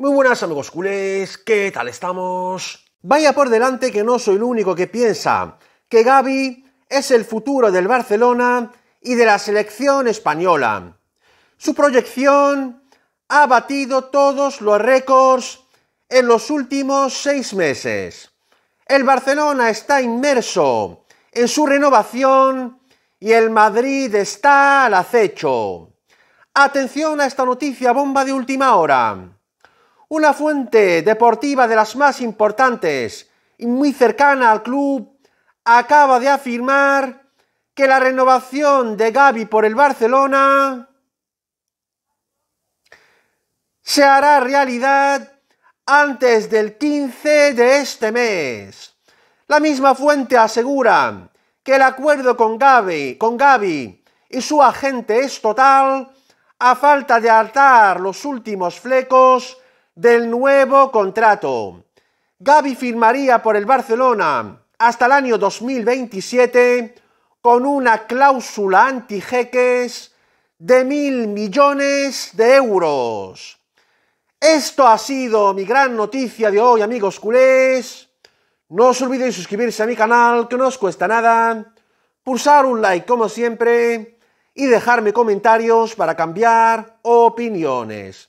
Muy buenas amigos culés, ¿qué tal estamos? Vaya por delante que no soy el único que piensa que Gaby es el futuro del Barcelona y de la selección española. Su proyección ha batido todos los récords en los últimos seis meses. El Barcelona está inmerso en su renovación y el Madrid está al acecho. Atención a esta noticia bomba de última hora una fuente deportiva de las más importantes y muy cercana al club, acaba de afirmar que la renovación de Gaby por el Barcelona se hará realidad antes del 15 de este mes. La misma fuente asegura que el acuerdo con Gaby, con Gaby y su agente es total, a falta de altar los últimos flecos del nuevo contrato. Gaby firmaría por el Barcelona hasta el año 2027 con una cláusula anti-jeques de mil millones de euros. Esto ha sido mi gran noticia de hoy, amigos culés. No os olvidéis suscribirse a mi canal, que no os cuesta nada. Pulsar un like, como siempre. Y dejarme comentarios para cambiar opiniones.